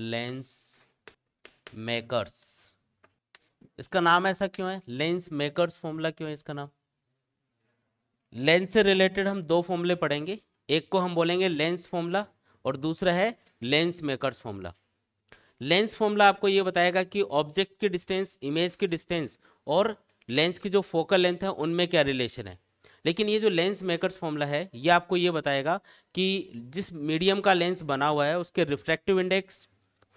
lens makers इसका नाम ऐसा क्यों है लेंस मेकर्स फॉर्मूला क्यों है इसका नाम लेंस से रिलेटेड हम दो फॉर्मूले पढ़ेंगे एक को हम बोलेंगे लेंस फॉर्मूला और दूसरा है lens makers formula lens formula आपको यह बताएगा कि ऑब्जेक्ट की डिस्टेंस इमेज की डिस्टेंस और लेंस की जो फोकल लेंथ है उनमें क्या रिलेशन है लेकिन ये जो लेंस मेकर्स फॉर्मूला है ये आपको ये बताएगा कि जिस मीडियम का लेंस बना हुआ है उसके रिफ्रैक्टिव इंडेक्स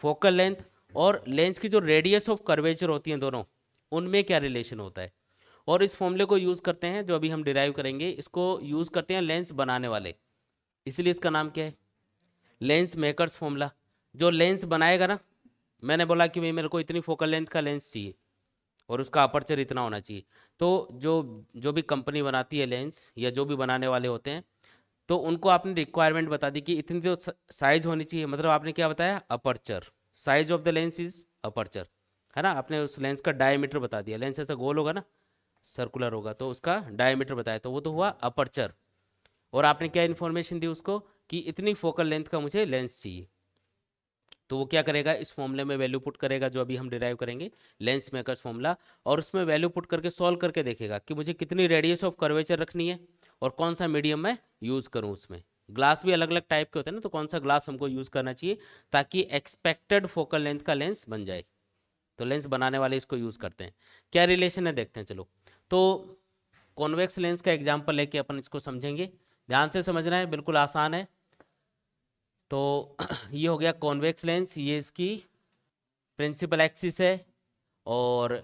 फोकल लेंथ और लेंस की जो रेडियस ऑफ कर्वेचर होती हैं दोनों उनमें क्या रिलेशन होता है और इस फॉर्मूले को यूज़ करते हैं जो अभी हम डिराइव करेंगे इसको यूज़ करते हैं लेंस बनाने वाले इसलिए इसका नाम क्या है लेंस मेकर्स फॉर्मूला जो लेंस बनाएगा ना मैंने बोला कि भाई मेरे को इतनी फोकल लेंथ का लेंस चाहिए और उसका अपर्चर इतना होना चाहिए तो जो जो भी कंपनी बनाती है लेंस या जो भी बनाने वाले होते हैं तो उनको आपने रिक्वायरमेंट बता दी कि इतनी तो साइज होनी चाहिए मतलब आपने क्या बताया aperture size of the lens is aperture है ना आपने उस लेंस का डायमीटर बता दिया लेंस ऐसा गोल होगा ना सर्कुलर होगा तो उसका डायमीटर बताया तो वो तो हुआ अपर्चर और आपने क्या इन्फॉर्मेशन दी उसको कि इतनी फोकल लेंथ का मुझे लेंस चाहिए तो वो क्या करेगा इस फॉर्मूले में वैल्यू पुट करेगा जो अभी हम डिराइव करेंगे लेंस मेकर्स फॉर्मूला और उसमें वैल्यू पुट करके सॉल्व करके देखेगा कि मुझे कितनी रेडियस ऑफ कर्वेचर रखनी है और कौन सा मीडियम मैं यूज़ करूँ उसमें ग्लास भी अलग अलग टाइप के होते हैं ना तो कौन सा ग्लास हमको यूज़ करना चाहिए ताकि एक्सपेक्टेड फोकल लेंथ का लेंस बन जाए तो लेंस बनाने वाले इसको यूज़ करते हैं क्या रिलेशन है देखते हैं चलो तो कॉन्वेक्स लेंस का एग्जाम्पल लेके अपन इसको समझेंगे ध्यान से समझना है बिल्कुल आसान है तो ये हो गया कॉन्वेक्स लेंस ये इसकी प्रिंसिपल एक्सिस है और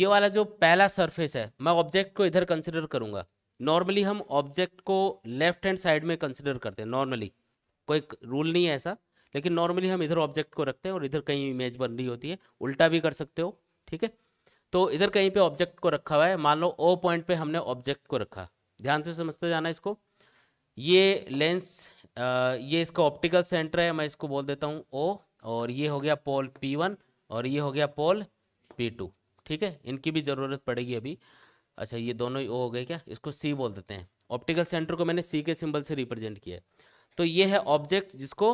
ये वाला जो पहला सरफेस है मैं ऑब्जेक्ट को इधर कंसिडर करूँगा नॉर्मली हम ऑब्जेक्ट को लेफ्ट हैंड साइड में कंसिडर करते हैं नॉर्मली कोई रूल नहीं है ऐसा लेकिन नॉर्मली हम इधर ऑब्जेक्ट को रखते हैं और इधर कहीं इमेज बन रही होती है उल्टा भी कर सकते हो ठीक है तो इधर कहीं पे ऑब्जेक्ट को रखा हुआ है मान लो ओ पॉइंट पे हमने ऑब्जेक्ट को रखा ध्यान से समझते जाना इसको ये लेंस आ, ये इसका ऑप्टिकल सेंटर है मैं इसको बोल देता हूँ ओ और ये हो गया पोल पी वन और ये हो गया पोल पी टू ठीक है इनकी भी ज़रूरत पड़ेगी अभी अच्छा ये दोनों ही ओ हो गए क्या इसको सी बोल देते हैं ऑप्टिकल सेंटर को मैंने सी के सिंबल से रिप्रेजेंट किया है तो ये है ऑब्जेक्ट जिसको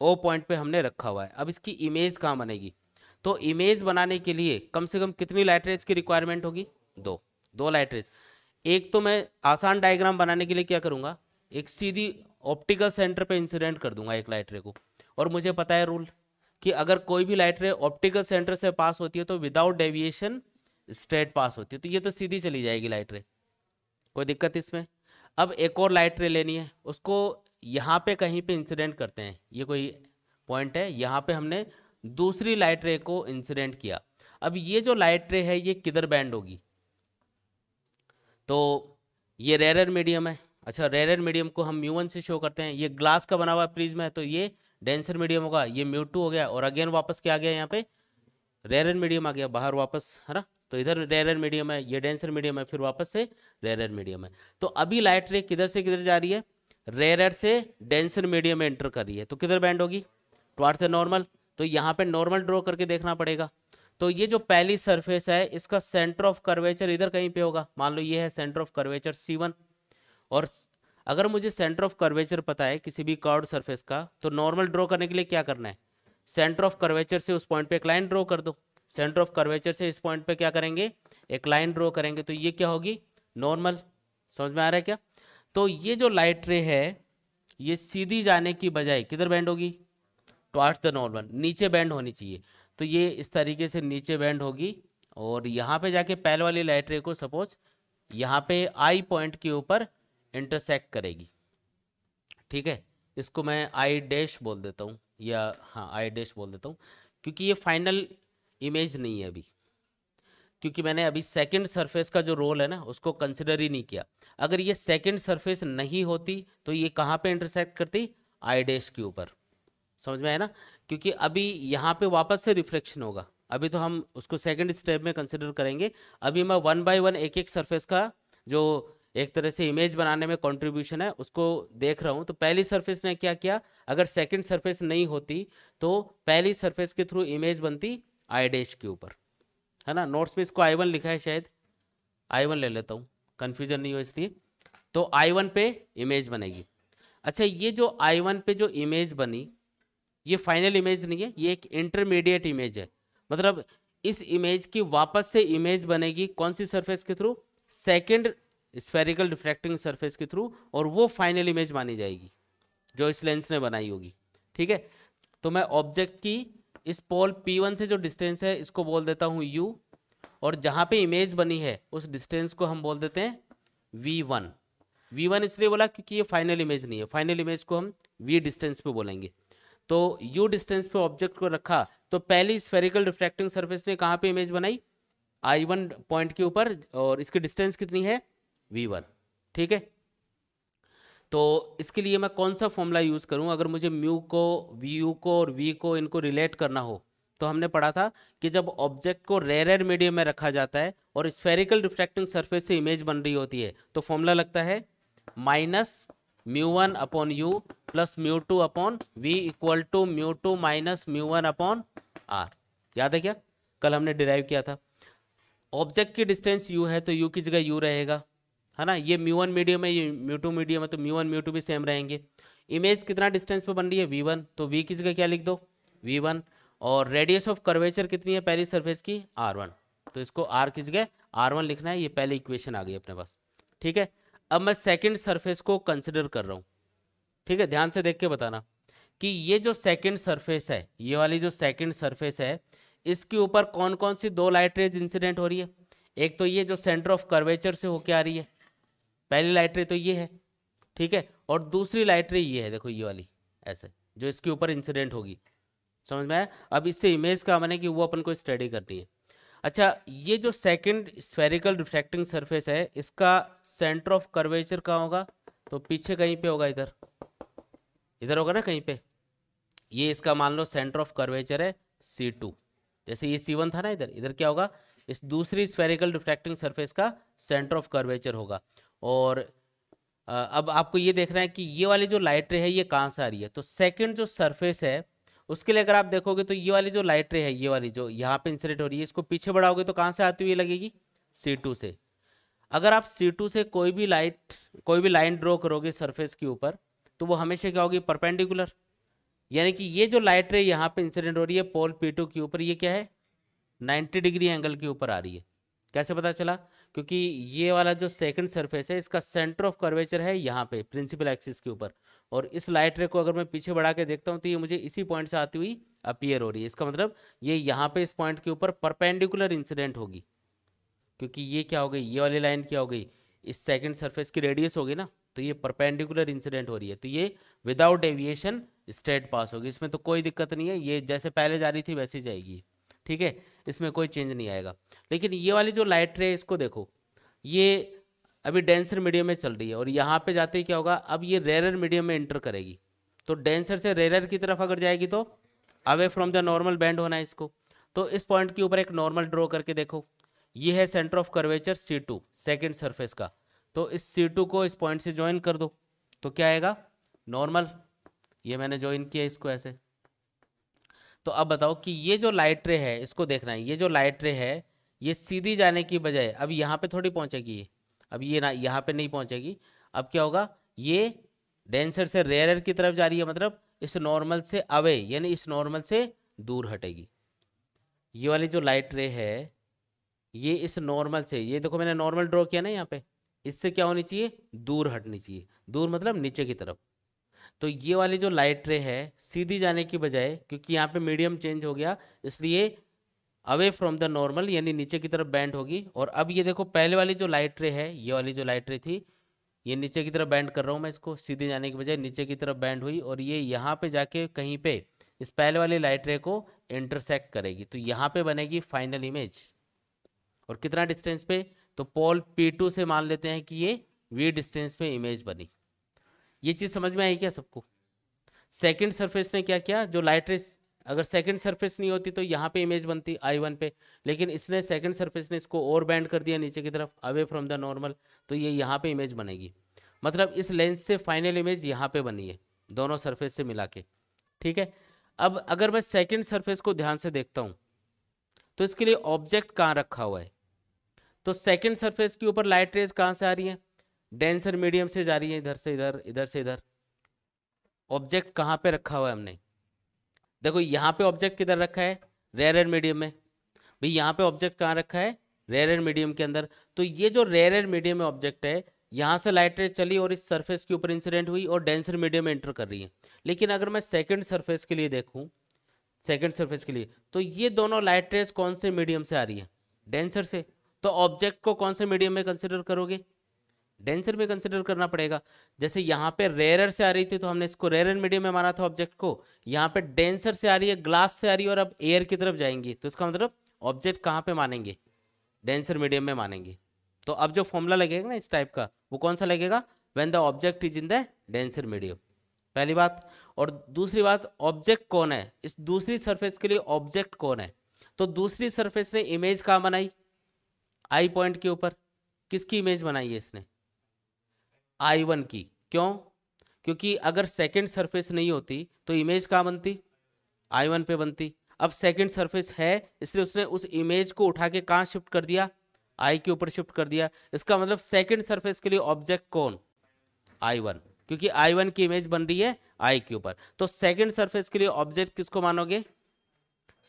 ओ पॉइंट पे हमने रखा हुआ है अब इसकी इमेज कहाँ बनेगी तो इमेज बनाने के लिए कम से कम कितनी लाइट रेज की रिक्वायरमेंट होगी दो दो लाइट रेज एक तो मैं आसान डायग्राम बनाने के लिए क्या करूँगा एक सीधी ऑप्टिकल सेंटर पर इंसिडेंट कर दूंगा एक लाइट रे को और मुझे पता है रूल कि अगर कोई भी लाइट रे ऑप्टिकल सेंटर से पास होती है तो विदाउट डेविएशन स्ट्रेट पास होती है तो ये तो सीधी चली जाएगी लाइट रे कोई दिक्कत इसमें अब एक और लाइट रे लेनी है उसको यहाँ पे कहीं पे इंसिडेंट करते हैं ये कोई पॉइंट है यहाँ पे हमने दूसरी लाइट रे को इंसिडेंट किया अब ये जो लाइट रे है ये किधर बैंड होगी तो ये रेरर मीडियम है अच्छा रेरर मीडियम को हम म्यू वन से शो करते हैं ये ग्लास का बना हुआ प्रिज्म है तो ये डेंसर मीडियम होगा ये म्यू टू हो गया और अगेन वापस क्या आ गया यहाँ पे रेरर मीडियम आ गया बाहर वापस है ना तो इधर रेयर मीडियम है ये डेंसर मीडियम है फिर वापस से रेयर मीडियम है तो अभी लाइट रे किधर से किधर जा रही है रेयर से डेंसर मीडियम में एंटर कर रही है तो किधर बैंड होगी टुवार्ड से नॉर्मल तो यहाँ पे नॉर्मल ड्रॉ करके देखना पड़ेगा तो ये जो पहली सरफेस है इसका सेंटर ऑफ कर्वेचर इधर कहीं पे होगा मान लो ये है सेंटर ऑफ कर्वेचर सी और अगर मुझे सेंटर ऑफ कर्वेचर पता है किसी भी कार्ड सरफेस का तो नॉर्मल ड्रॉ करने के लिए क्या करना है सेंटर ऑफ कर्वेचर से उस पॉइंट पे एक लाइन ड्रॉ कर दो सेंटर ऑफ कर्वेचर से इस पॉइंट पे क्या करेंगे एक लाइन ड्रॉ करेंगे तो ये क्या होगी नॉर्मल समझ में आ रहा है क्या तो ये जो लाइट रे है ये सीधी जाने की बजाय किधर बैंड होगी टॉर्च द नॉर्मल नीचे बैंड होनी चाहिए तो ये इस तरीके से नीचे बैंड होगी और यहाँ पे जाके पैल वाली लाइट रे को सपोज यहाँ पे आई पॉइंट के ऊपर इंटरसेक्ट करेगी ठीक है इसको मैं आई डैश बोल देता हूँ या हाँ आई डैश बोल देता हूँ क्योंकि ये फाइनल इमेज नहीं है अभी क्योंकि मैंने अभी सेकंड सरफेस का जो रोल है ना उसको कंसिडर ही नहीं किया अगर ये सेकंड सरफेस नहीं होती तो ये कहाँ पे इंटरसेक्ट करती आई डेस के ऊपर समझ में आया ना क्योंकि अभी यहाँ पे वापस से रिफ्लेक्शन होगा अभी तो हम उसको सेकंड स्टेप में कंसिडर करेंगे अभी मैं वन बाई वन एक एक सर्फेस का जो एक तरह से इमेज बनाने में कॉन्ट्रीब्यूशन है उसको देख रहा हूँ तो पहली सर्फेस ने क्या किया अगर सेकेंड सर्फेस नहीं होती तो पहली सर्फेस के थ्रू इमेज बनती आई डैश के ऊपर है ना नोट्स में इसको आई वन लिखा है शायद आई वन ले लेता हूँ कन्फ्यूजन नहीं हो इसलिए तो आई वन पे इमेज बनेगी अच्छा ये जो आई वन पे जो इमेज बनी ये फाइनल इमेज नहीं है ये एक इंटरमीडिएट इमेज है मतलब इस इमेज की वापस से इमेज बनेगी कौन सी सरफेस के through second spherical refracting surface के थ्रू और वो फाइनल इमेज मानी जाएगी जो इस लेंस ने बनाई होगी ठीक है तो मैं ऑब्जेक्ट की इस पोल P1 से जो डिस्टेंस है इसको बोल देता हूँ U और जहाँ पे इमेज बनी है उस डिस्टेंस को हम बोल देते हैं V1 V1 इसलिए बोला क्योंकि ये फाइनल इमेज नहीं है फाइनल इमेज को हम V डिस्टेंस पे बोलेंगे तो U डिस्टेंस पे ऑब्जेक्ट को रखा तो पहली स्फेरिकल रिफ्लेक्टिंग सर्फेस ने कहाँ पे इमेज बनाई आई वन पॉइंट के ऊपर और इसकी डिस्टेंस कितनी है वी वन ठीक है तो इसके लिए मैं कौन सा फॉर्मूला यूज़ करूँ अगर मुझे म्यू को वी यू को और वी को इनको रिलेट करना हो तो हमने पढ़ा था कि जब ऑब्जेक्ट को रेयर मीडियम में रखा जाता है और स्फेरिकल रिफ्लेक्टिंग सरफेस से इमेज बन रही होती है तो फॉर्मूला लगता है minus mu one upon U plus mu two upon V equal to mu two minus mu one upon R याद है क्या कल हमने डिराइव किया था ऑब्जेक्ट की डिस्टेंस यू है तो यू की जगह यू रहेगा है ना ये म्यू वन मीडियम है ये म्यू टू मीडियम है तो म्यू वन म्यू टू भी सेम रहेंगे इमेज कितना डिस्टेंस पे बन रही है वी वन तो वी की जगह क्या लिख दो वी वन और रेडियस ऑफ कर्वेचर कितनी है पहली सरफेस की आर वन तो इसको आर की जगह आर वन लिखना है ये पहले इक्वेशन आ गई अपने पास ठीक है अब मैं सेकेंड सरफेस को कंसिडर कर रहा हूँ ठीक है ध्यान से देख के बताना कि ये जो सेकेंड सरफेस है ये वाली जो सेकेंड सरफेस है इसके ऊपर कौन कौन सी दो लाइट रेज इंसिडेंट हो रही है एक तो ये जो सेंटर ऑफ कर्वेचर से होके आ रही है पहली लाइटरी तो ये है ठीक है और दूसरी लाइटरी ये है देखो ये वाली ऐसे जो इसके ऊपर इंसिडेंट होगी समझ में आया अब इससे इमेज का मैंने कि वो अपन को स्टडी करनी है अच्छा ये जो सेकंड स्फेरिकल रिफ्रैक्टिंग सरफेस है इसका सेंटर ऑफ कर्वेचर कहाँ होगा तो पीछे कहीं पे होगा इधर इधर होगा ना कहीं पे ये इसका मान लो सेंटर ऑफ कर्वेचर है सी जैसे ये सी था ना इधर इधर क्या होगा इस दूसरी स्फेरिकल रिफ्रैक्टिंग सरफेस का सेंटर ऑफ कर्वेचर होगा और अब आपको ये देखना है कि ये वाली जो लाइट रे है ये कहाँ से आ रही है तो सेकंड जो सरफेस है उसके लिए अगर आप देखोगे तो ये वाली जो लाइट रे है ये वाली जो यहाँ पे इंसिडेंट हो रही है इसको पीछे बढ़ाओगे तो कहाँ से आती हुई लगेगी सी टू से अगर आप सी टू से कोई भी लाइट कोई भी लाइन ड्रॉ करोगे सरफेस के ऊपर तो वो हमेशा क्या होगी परपेंडिकुलर यानी कि ये जो लाइट रे यहाँ पे इंसिडेंट हो रही है पोल पी टू के ऊपर ये क्या है नाइन्टी डिग्री एंगल के ऊपर आ रही है कैसे पता चला क्योंकि ये वाला जो सेकंड सरफेस है इसका सेंटर ऑफ कर्वेचर है यहाँ पे प्रिंसिपल एक्सिस के ऊपर और इस लाइट रे को अगर मैं पीछे बढ़ा के देखता हूँ तो ये मुझे इसी पॉइंट से आती हुई अपीयर हो रही है इसका मतलब ये यहाँ पे इस पॉइंट के ऊपर परपेंडिकुलर इंसिडेंट होगी क्योंकि ये क्या हो गई ये वाली लाइन क्या हो गई इस सेकेंड सर्फेस की रेडियस होगी ना तो ये परपेंडिकुलर इंसिडेंट हो रही है तो ये विदाउट डेविएशन स्ट्रेट पास होगी इसमें तो कोई दिक्कत नहीं है ये जैसे पहले जा रही थी वैसे जाएगी ठीक है इसमें कोई चेंज नहीं आएगा लेकिन ये वाली जो लाइट रे इसको देखो ये अभी डेंसर मीडियम में चल रही है और यहाँ पे जाते ही क्या होगा अब ये रेरर मीडियम में इंटर करेगी तो डेंसर से रेरर की तरफ अगर जाएगी तो away from the normal bend होना है इसको तो इस पॉइंट के ऊपर एक नॉर्मल ड्रॉ करके देखो ये है centre of curvature C two second surface का तो इस सी टू को इस पॉइंट से ज्वाइन कर दो तो क्या आएगा नॉर्मल ये मैंने ज्वाइन किया इसको ऐसे तो अब बताओ कि ये जो लाइट रे है इसको देखना है ये जो लाइट रे है ये सीधी जाने की बजाय अब यहाँ पे थोड़ी पहुँचेगी ये अब ये ना यहाँ पे नहीं पहुँचेगी अब क्या होगा ये डेंसर से रेयर की तरफ जा रही है मतलब इस नॉर्मल से अवे यानी इस नॉर्मल से दूर हटेगी ये वाली जो लाइट रे है ये इस नॉर्मल से ये देखो मैंने नॉर्मल ड्रॉ किया ना यहाँ पे इससे क्या होनी चाहिए दूर हटनी चाहिए दूर मतलब नीचे की तरफ तो ये वाली जो लाइट रे है सीधी जाने की बजाय क्योंकि यहाँ पे मीडियम चेंज हो गया इसलिए अवे फ्रॉम द नॉर्मल यानी नीचे की तरफ बैंड होगी और अब ये देखो पहले वाली जो लाइट रे है ये वाली जो लाइट रे थी ये नीचे की तरफ बैंड कर रहा हूँ मैं इसको सीधे जाने की बजाय नीचे की तरफ बैंड हुई और ये यहाँ पे जाके कहीं पे इस पहले वाली लाइट रे को इंटरसेक्ट करेगी तो यहाँ पे बनेगी फाइनल इमेज और कितना डिस्टेंस पे तो पॉल टू से मान लेते हैं कि ये वी डिस्टेंस पे इमेज बनी ये चीज़ समझ में आई क्या सबको सेकंड सरफेस ने क्या किया जो लाइट रेस अगर सेकंड सरफेस नहीं होती तो यहाँ पे इमेज बनती आई वन पे लेकिन इसने सेकंड सरफेस ने इसको और बैंड कर दिया नीचे की तरफ अवे फ्रॉम द नॉर्मल तो ये यहाँ पे इमेज बनेगी मतलब इस लेंस से फाइनल इमेज यहाँ पे बनी है दोनों सरफेस से मिला के ठीक है अब अगर मैं सेकेंड सरफेस को ध्यान से देखता हूँ तो इसके लिए ऑब्जेक्ट कहाँ रखा हुआ है तो सेकेंड सरफेस के ऊपर लाइट रेज कहाँ से आ रही है डेंसर मीडियम से जा रही है इधर से इधर इधर से इधर ऑब्जेक्ट कहाँ पे रखा हुआ है हमने देखो यहाँ पे ऑब्जेक्ट किधर रखा है रेयर एंड मीडियम में भाई यहाँ पे ऑब्जेक्ट कहाँ रखा है रेयर एंड मीडियम के अंदर तो ये जो रेयर एंड मीडियम में ऑब्जेक्ट है यहाँ से लाइट रे चली और इस सरफेस के ऊपर इंसिडेंट हुई और डेंसर मीडियम में एंटर कर रही है लेकिन अगर मैं सेकेंड सरफेस के लिए देखूँ सेकेंड सरफेस के लिए तो ये दोनों लाइट रेज कौन से मीडियम से आ रही है डेंसर से तो ऑब्जेक्ट को कौन से मीडियम में कंसिडर करोगे डेंसर में कंसिडर करना पड़ेगा जैसे यहाँ पे रेयर से आ रही थी तो हमने इसको रेयर एंड मीडियम में माना था ऑब्जेक्ट को यहाँ पे डेंसर से आ रही है ग्लास से आ रही है और अब एयर की तरफ जाएंगी तो इसका मतलब ऑब्जेक्ट कहाँ पे मानेंगे डेंसर मीडियम में मानेंगे तो अब जो फॉर्मूला लगेगा ना इस टाइप का वो कौन सा लगेगा when the object is in the denser medium पहली बात और दूसरी बात ऑब्जेक्ट कौन है इस दूसरी सरफेस के लिए ऑब्जेक्ट कौन है तो दूसरी सरफेस ने इमेज कहाँ बनाई आई पॉइंट के ऊपर किसकी इमेज बनाई है इसने आई वन की क्यों क्योंकि अगर सेकेंड सरफेस नहीं होती तो इमेज कहाँ बनती आई वन पे बनती अब सेकेंड सरफेस है इसलिए उसने उस इमेज को उठा के कहाँ शिफ्ट कर दिया आई के ऊपर शिफ्ट कर दिया इसका मतलब सेकेंड सरफेस के लिए ऑब्जेक्ट कौन आई वन क्योंकि आई वन की इमेज बन रही है आई के ऊपर तो सेकेंड सरफेस के लिए ऑब्जेक्ट किसको मानोगे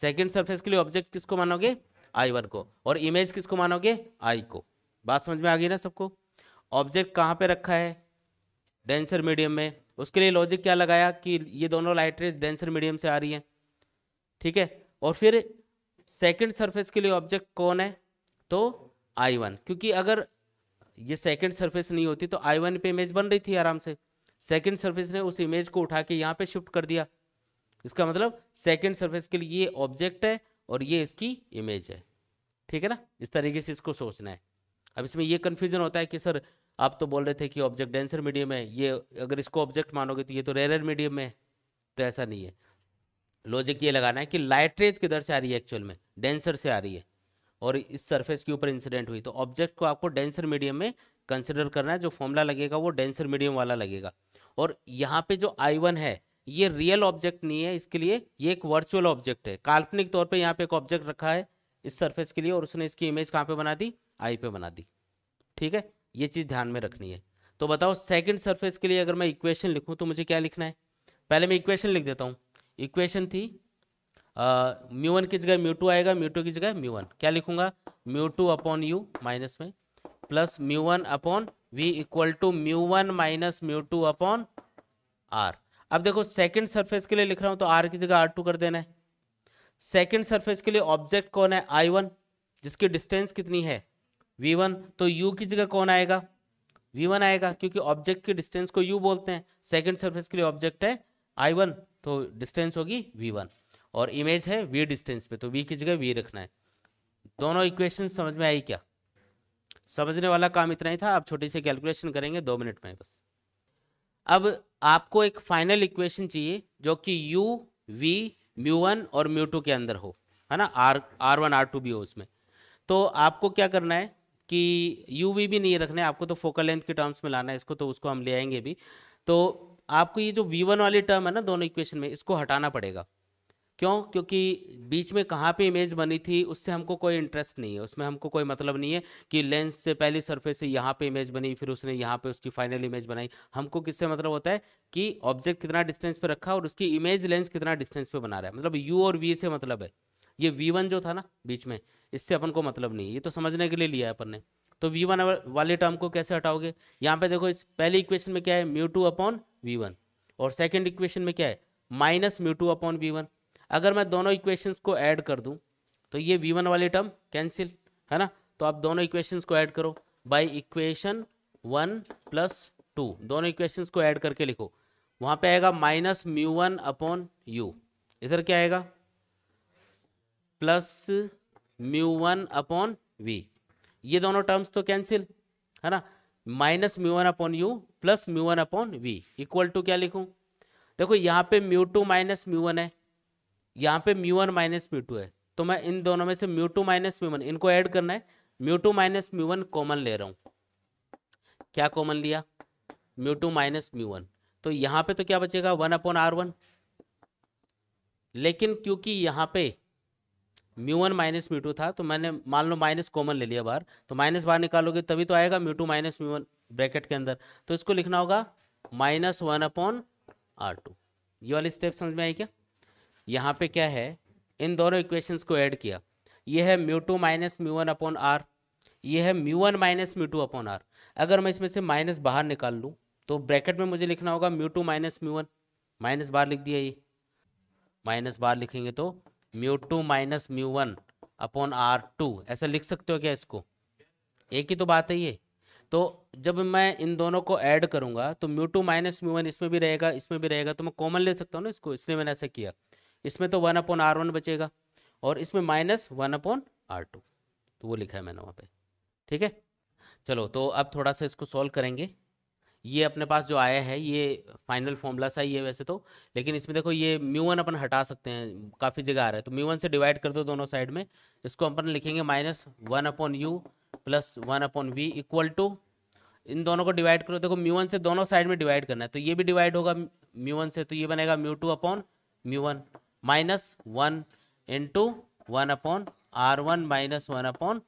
सेकेंड सरफेस के लिए ऑब्जेक्ट किसको मानोगे आई वन को और इमेज किसको मानोगे आई को बात समझ में आ गई ना सबको ऑब्जेक्ट कहाँ पे रखा है डेंसर मीडियम में उसके लिए लॉजिक क्या लगाया कि ये दोनों लाइट रेज डेंसर मीडियम से आ रही हैं ठीक है और फिर सेकंड सरफेस के लिए ऑब्जेक्ट कौन है तो आई वन क्योंकि अगर ये सेकंड सरफेस नहीं होती तो आई वन पे इमेज बन रही थी आराम से सेकेंड सर्फेस ने उस इमेज को उठा के यहाँ पे शिफ्ट कर दिया इसका मतलब सेकेंड सर्फेस के लिए ये ऑब्जेक्ट है और ये इसकी इमेज है ठीक है ना इस तरीके से इसको सोचना है अब इसमें ये कन्फ्यूजन होता है कि सर आप तो बोल रहे थे कि ऑब्जेक्ट डेंसर मीडियम है ये अगर इसको ऑब्जेक्ट मानोगे तो ये तो रेयर मीडियम है तो ऐसा नहीं है लॉजिक ये लगाना है कि रेज किधर से आ रही है एक्चुअल में डेंसर से आ रही है और इस सरफेस के ऊपर इंसिडेंट हुई तो ऑब्जेक्ट को आपको डेंसर मीडियम में कंसिडर करना है जो फॉर्मूला लगेगा वो डेंसर मीडियम वाला लगेगा और यहाँ पे जो आई वन है ये रियल ऑब्जेक्ट नहीं है इसके लिए ये एक वर्चुअल ऑब्जेक्ट है काल्पनिक तौर पर यहाँ पे एक ऑब्जेक्ट रखा है इस सर्फेस के लिए और उसने इसकी इमेज कहाँ पे बना दी आई पे बना दी ठीक है ये चीज़ ध्यान में रखनी है तो बताओ सेकंड सरफेस के लिए अगर मैं इक्वेशन लिखूं तो मुझे क्या लिखना है पहले मैं इक्वेशन लिख देता हूँ इक्वेशन थी म्यू वन की जगह म्यू टू आएगा म्यू टू की जगह म्यू वन क्या लिखूंगा mu two upon U minus में plus mu one upon V equal to mu one minus mu two upon R अब देखो सेकंड सरफेस के लिए लिख रहा हूँ तो आर की जगह आर टू कर देना है सेकंड सरफेस के लिए ऑब्जेक्ट कौन है आई वन जिसकी डिस्टेंस कितनी है वी वन तो यू की जगह कौन आएगा वी वन आएगा क्योंकि ऑब्जेक्ट की डिस्टेंस को यू बोलते हैं सेकेंड सर्फेस के लिए ऑब्जेक्ट है आई वन तो डिस्टेंस होगी वी वन और इमेज है वी डिस्टेंस पे तो वी की जगह वी रखना है दोनों इक्वेशन समझ में आई क्या समझने वाला काम इतना ही था आप छोटी सी कैलकुलेशन करेंगे दो मिनट में बस अब आपको एक फाइनल इक्वेशन चाहिए जो कि u v म्यू वन और म्यू टू के अंदर हो है ना R R one R two भी हो उसमें तो आपको क्या करना है कि वी भी नहीं रखने आपको तो फोकल लेंथ के टर्म्स में लाना है इसको तो उसको हम ले आएंगे भी तो आपको ये जो वी वन वाली टर्म है ना दोनों इक्वेशन में इसको हटाना पड़ेगा क्यों क्योंकि बीच में कहाँ पे इमेज बनी थी उससे हमको कोई इंटरेस्ट नहीं है उसमें हमको कोई मतलब नहीं है कि लेंस से पहली सरफेस से यहाँ पे इमेज बनी फिर उसने यहाँ पे उसकी फाइनल इमेज बनाई हमको किससे मतलब होता है कि ऑब्जेक्ट कितना डिस्टेंस पे रखा और उसकी इमेज लेंस कितना डिस्टेंस पे बना रहा है मतलब यू और वी से मतलब है ये वी वन जो था ना बीच में इससे अपन को मतलब नहीं ये तो समझने के लिए लिया है अपन ने तो वी वन वाले टर्म को कैसे हटाओगे यहाँ पे देखो इस पहली इक्वेशन में क्या है mu two upon V one और सेकेंड इक्वेशन में क्या है minus mu two upon V one अगर मैं दोनों इक्वेशंस को ऐड कर दूँ तो ये वी वन वाले टर्म कैंसिल है ना तो आप दोनों इक्वेशंस को ऐड करो by equation one plus two दोनों इक्वेशन को ऐड करके लिखो वहाँ पे आएगा minus mu one upon U इधर क्या आएगा plus mu one upon V ये दोनों टर्म्स तो कैंसिल है ना minus mu one upon U plus mu one upon V equal to क्या लिखूं देखो यहाँ पे mu two minus mu one है यहाँ पे mu one minus mu two है तो मैं इन दोनों में से mu two minus mu one इनको ऐड करना है mu two minus mu one common ले रहा हूँ क्या कॉमन लिया mu two minus mu one तो यहाँ पे तो क्या बचेगा वन अपॉन आर वन लेकिन क्योंकि यहाँ पे mu one minus mu two था तो मैंने मान लो माइनस कॉमन ले लिया बाहर तो माइनस बाहर निकालोगे तभी तो आएगा mu two minus mu one bracket के अंदर तो इसको लिखना होगा minus one upon R two ये वाली स्टेप समझ में आई क्या यहाँ पे क्या है इन दोनों इक्वेशंस को ऐड किया ये है mu two minus mu one upon R ये है mu one minus mu two upon R अगर मैं इसमें से माइनस बाहर निकाल लूँ तो ब्रैकेट में मुझे लिखना होगा mu two minus mu one minus बार लिख दिया ये माइनस बार लिखेंगे तो mu two minus mu one upon R two ऐसा लिख सकते हो क्या इसको एक ही तो बात है ये तो जब मैं इन दोनों को ऐड करूंगा तो mu two minus mu one इसमें भी रहेगा इसमें भी रहेगा तो मैं कॉमन ले सकता हूँ ना इसको इसलिए मैंने ऐसा किया इसमें तो वन अपॉन आर वन बचेगा और इसमें minus one upon R two तो वो लिखा है मैंने वहाँ पे ठीक है चलो तो अब थोड़ा सा इसको सॉल्व करेंगे ये अपने पास जो आया है ये फाइनल फॉर्मूला सा ही है वैसे तो लेकिन इसमें देखो ये म्यू वन अपन हटा सकते हैं काफ़ी जगह आ रहा है तो म्यू वन से डिवाइड कर दो दोनों साइड में इसको अपन लिखेंगे minus one upon U plus one upon V equal to इन दोनों को डिवाइड करो देखो म्यू वन से दोनों साइड में डिवाइड करना है तो ये भी डिवाइड होगा म्यू वन से तो ये बनेगा mu two upon mu one minus one into one upon R one minus one upon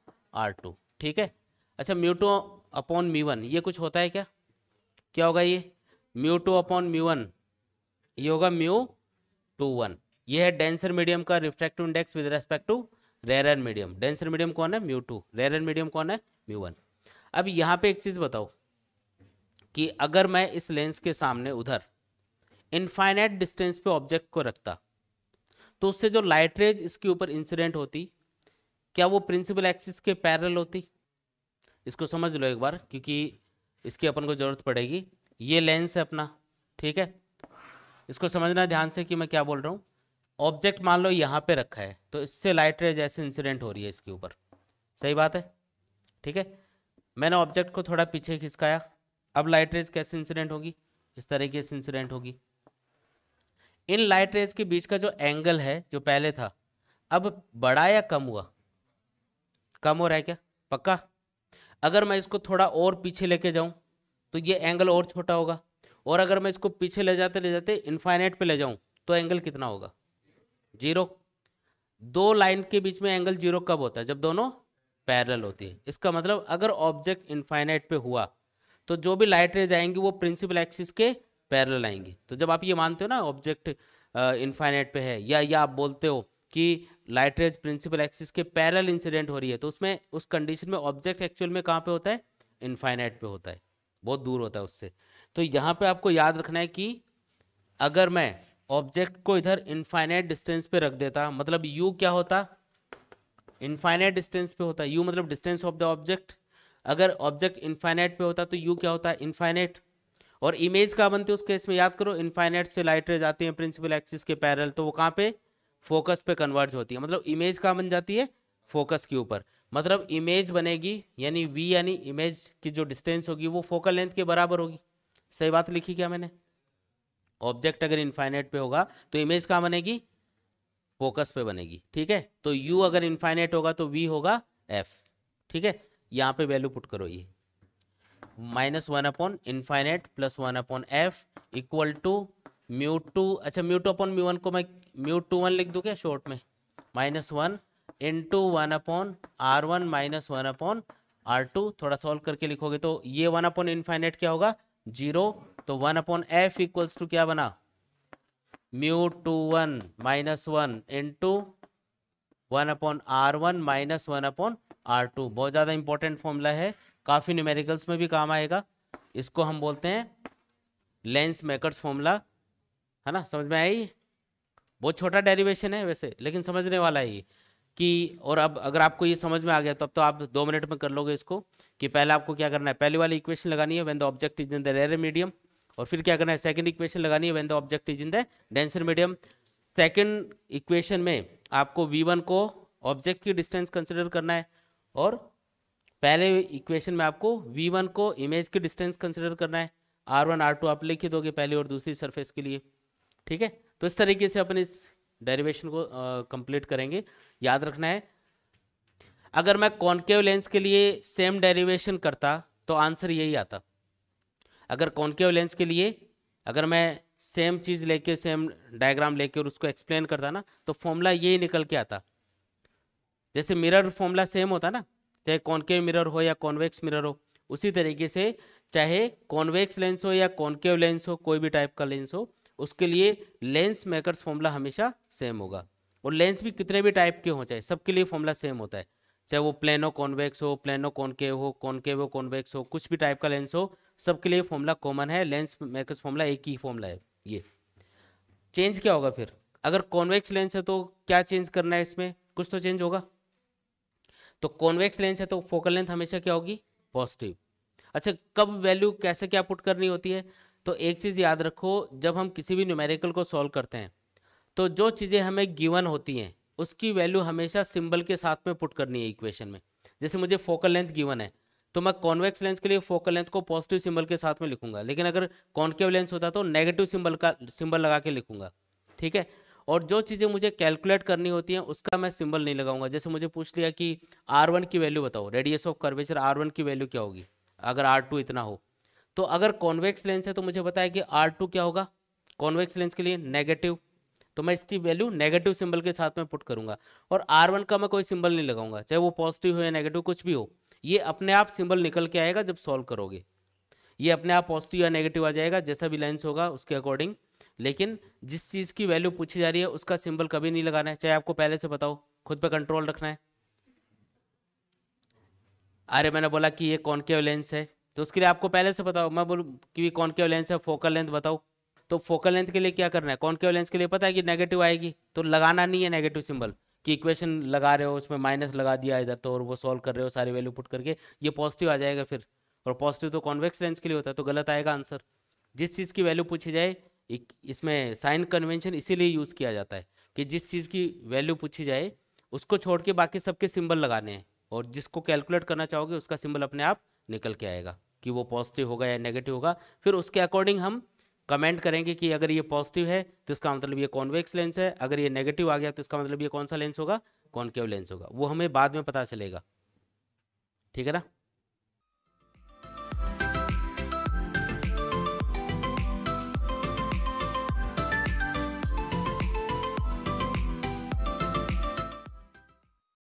R two ठीक है अच्छा mu two upon mu one ये कुछ होता है क्या क्या होगा ये mu two upon mu one ये होगा म्यू टू वन ये है डेंसर मीडियम का refractive index with respect to रेयर एंड मीडियम डेंसर मीडियम कौन है म्यू टू रेयर एंड मीडियम कौन है म्यू वन अब यहाँ पे एक चीज़ बताओ कि अगर मैं इस लेंस के सामने उधर इनफाइनाइट डिस्टेंस पे ऑब्जेक्ट को रखता तो उससे जो लाइट रेज इसके ऊपर इंसिडेंट होती क्या वो प्रिंसिपल एक्सिस के पैरल होती इसको समझ लो एक बार क्योंकि इसकी अपन को ज़रूरत पड़ेगी ये लेंस है अपना ठीक है इसको समझना ध्यान से कि मैं क्या बोल रहा हूँ ऑब्जेक्ट मान लो यहाँ पे रखा है तो इससे लाइट रे जैसे इंसिडेंट हो रही है इसके ऊपर सही बात है ठीक है मैंने ऑब्जेक्ट को थोड़ा पीछे खिसकाया अब लाइट रेज कैसे इंसिडेंट होगी इस तरीके से इंसिडेंट होगी इन लाइट रेज के बीच का जो एंगल है जो पहले था अब बड़ा या कम हुआ कम हो रहा है क्या पक्का अगर मैं इसको थोड़ा और पीछे लेके जाऊं तो ये एंगल और छोटा होगा और अगर मैं इसको पीछे ले जाते ले जाते इन्फाइनेट पे ले जाऊं तो एंगल कितना होगा जीरो दो लाइन के बीच में एंगल जीरो कब होता है जब दोनों पैरल होती है इसका मतलब अगर ऑब्जेक्ट इन्फाइनाइट पे हुआ तो जो भी लाइट रेज आएंगी वो प्रिंसिपल एक्सिस के पैरल आएंगी तो जब आप ये मानते हो ना ऑब्जेक्ट इन्फाइनाइट पे है या या आप बोलते हो कि लाइटरेज प्रिंसिपल एक्सिस के पैरल इंसिडेंट हो रही है तो उसमें उस कंडीशन में ऑब्जेक्ट एक्चुअल में कहाँ पे होता है इनफाइनाइट पे होता है बहुत दूर होता है उससे तो यहाँ पे आपको याद रखना है कि अगर मैं ऑब्जेक्ट को इधर इनफाइनाइट डिस्टेंस पे रख देता मतलब यू क्या होता इनफाइनाइट डिस्टेंस पे होता यू मतलब डिस्टेंस ऑफ द ऑब्जेक्ट अगर ऑब्जेक्ट इनफाइनाइट पे होता तो यू क्या होता इनफाइनाइट और इमेज कहाँ बनती है उस केस में याद करो इनफाइनाइट से लाइट रेज आती है प्रिंसिपल एक्सिस के पैरल तो वो कहाँ पे फोकस पे कन्वर्ट होती है मतलब इमेज कहाँ बन जाती है फोकस के ऊपर मतलब इमेज बनेगी यानी वी यानी इमेज की जो डिस्टेंस होगी वो फोकल लेंथ के बराबर होगी सही बात लिखी क्या मैंने ऑब्जेक्ट अगर इन्फाइनेट पे होगा तो इमेज कहाँ बनेगी फोकस पे बनेगी ठीक है तो यू अगर इन्फाइनेट होगा तो वी होगा एफ ठीक है यहाँ पे वैल्यू पुट करो ये minus one upon infinite plus one upon F equal to mu two अच्छा mu two upon mu one को मैं म्यू टू वन लिख दू क्या शॉर्ट में minus one into one upon R one minus one upon R two थोड़ा solve करके लिखोगे तो ये वन अपॉन इनफाइनेट क्या होगा जीरो तो one upon F equals two क्या बना mu two one minus one into one upon R one minus one upon R two बहुत ज़्यादा इंपॉर्टेंट फॉर्मूला है काफ़ी न्यूमेरिकल्स में भी काम आएगा इसको हम बोलते हैं लेंस मेकर्स फॉर्मूला है ना समझ में आई बहुत छोटा डेरिवेशन है वैसे लेकिन समझने वाला है ये कि और अब अगर आपको ये समझ में आ गया तब तो, तो आप दो मिनट में कर लोगे इसको कि पहले आपको क्या करना है पहली वाली इक्वेशन लगानी है when the object is in the rare medium और फिर क्या करना है सेकंड इक्वेशन लगानी है when the object is in the denser medium second equation में आपको वन को ऑब्जेक्ट की डिस्टेंस कंसिडर करना है और पहले इक्वेशन में आपको वन को इमेज की डिस्टेंस कंसिडर करना है आर टू आप लिख दोगे पहले और दूसरी सरफेस के लिए ठीक है तो इस तरीके से अपन इस डेरिवेशन को कंप्लीट करेंगे याद रखना है अगर मैं कॉन्केव लेंस के लिए सेम डेरिवेशन करता तो आंसर यही आता अगर कॉन्केव लेंस के लिए अगर मैं सेम चीज़ लेके सेम डायग्राम लेके और उसको एक्सप्लेन करता ना तो फॉर्मूला यही निकल के आता जैसे मिरर फॉर्मूला सेम होता ना चाहे कॉन्केव मिरर हो या कॉन्वेक्स मिरर हो उसी तरीके से चाहे कॉन्वेक्स लेंस हो या कॉन्केव लेंस हो कोई भी टाइप का लेंस हो उसके लिए लेंस मेकर्स फॉर्मूला हमेशा सेम होगा और लेंस भी कितने भी टाइप के हो चाहे सबके लिए फॉर्मूला सेम होता है चाहे वो प्लेनो कॉन्वेक्स हो प्लेनो कॉनकेव हो कॉनकेव हो कॉन्वेक्स हो कुछ भी टाइप का लेंस हो सबके लिए फॉर्मूला कॉमन है लेंस मेकर्स फॉर्मूला एक ही फॉर्मूला है ये चेंज क्या होगा फिर अगर कॉन्वेक्स लेंस है तो क्या चेंज करना है इसमें कुछ तो चेंज होगा तो कॉन्वेक्स लेंस है तो फोकल लेंथ हमेशा क्या होगी पॉजिटिव अच्छा कब वैल्यू कैसे क्या पुट करनी होती है तो एक चीज़ याद रखो जब हम किसी भी न्यूमेरिकल को सॉल्व करते हैं तो जो चीज़ें हमें गिवन होती हैं उसकी वैल्यू हमेशा सिंबल के साथ में पुट करनी है इक्वेशन में जैसे मुझे फोकल लेंथ गिवन है तो मैं कॉन्वेक्स लेंस के लिए फोकल लेंथ को पॉजिटिव सिंबल के साथ में लिखूंगा लेकिन अगर कॉन्केव लेंस होता तो नेगेटिव सिंबल का सिंबल लगा के लिखूंगा ठीक है और जो चीज़ें मुझे कैलकुलेट करनी होती हैं उसका मैं सिंबल नहीं लगाऊंगा जैसे मुझे पूछ लिया कि आर वन की वैल्यू बताओ radius of curvature R one की वैल्यू क्या होगी अगर आर टू इतना हो तो अगर कॉन्वेक्स लेंस है तो मुझे बताया कि आर टू क्या होगा कॉन्वेक्स लेंस के लिए नेगेटिव तो मैं इसकी वैल्यू नेगेटिव सिंबल के साथ में पुट करूंगा और आर वन का मैं कोई सिंबल नहीं लगाऊंगा चाहे वो पॉजिटिव हो या नेगेटिव कुछ भी हो ये अपने आप सिंबल निकल के आएगा जब सॉल्व करोगे ये अपने आप पॉजिटिव या नेगेटिव आ जाएगा जैसा भी लेंस होगा उसके अकॉर्डिंग लेकिन जिस चीज़ की वैल्यू पूछी जा रही है उसका सिंबल कभी नहीं लगाना है चाहे आपको पहले से बताओ खुद पर कंट्रोल रखना है अरे मैंने बोला कि ये कॉन्केव लेंस है तो उसके लिए आपको पहले से बताओ मैं बोलूँ कि कौन क्या लेंस है फोकल लेंथ बताओ तो फोकल लेंथ के लिए क्या करना है कौन क्या लेंस के लिए पता है कि नेगेटिव आएगी तो लगाना नहीं है नेगेटिव सिंबल कि इक्वेशन लगा रहे हो उसमें माइनस लगा दिया इधर तो और वो सॉल्व कर रहे हो सारी वैल्यू पुट करके ये पॉजिटिव आ जाएगा फिर और पॉजिटिव तो कॉन्वेक्स लेंस के लिए होता है तो गलत आएगा आंसर जिस चीज़ की वैल्यू पूछी जाए इसमें साइन कन्वेंशन इसीलिए यूज़ किया जाता है कि जिस चीज़ की वैल्यू पूछी जाए उसको छोड़ के बाकी सबके सिंबल लगाने हैं और जिसको कैलकुलेट करना चाहोगे उसका सिंबल अपने आप निकल के आएगा कि वो पॉजिटिव होगा या नेगेटिव होगा फिर उसके अकॉर्डिंग हम कमेंट करेंगे कि अगर ये पॉजिटिव है तो इसका मतलब ये कॉन्वेक्स लेंस है अगर ये नेगेटिव आ गया तो इसका मतलब ये कौन सा लेंस होगा कॉन्केव लेंस होगा वो हमें बाद में पता चलेगा ठीक है ना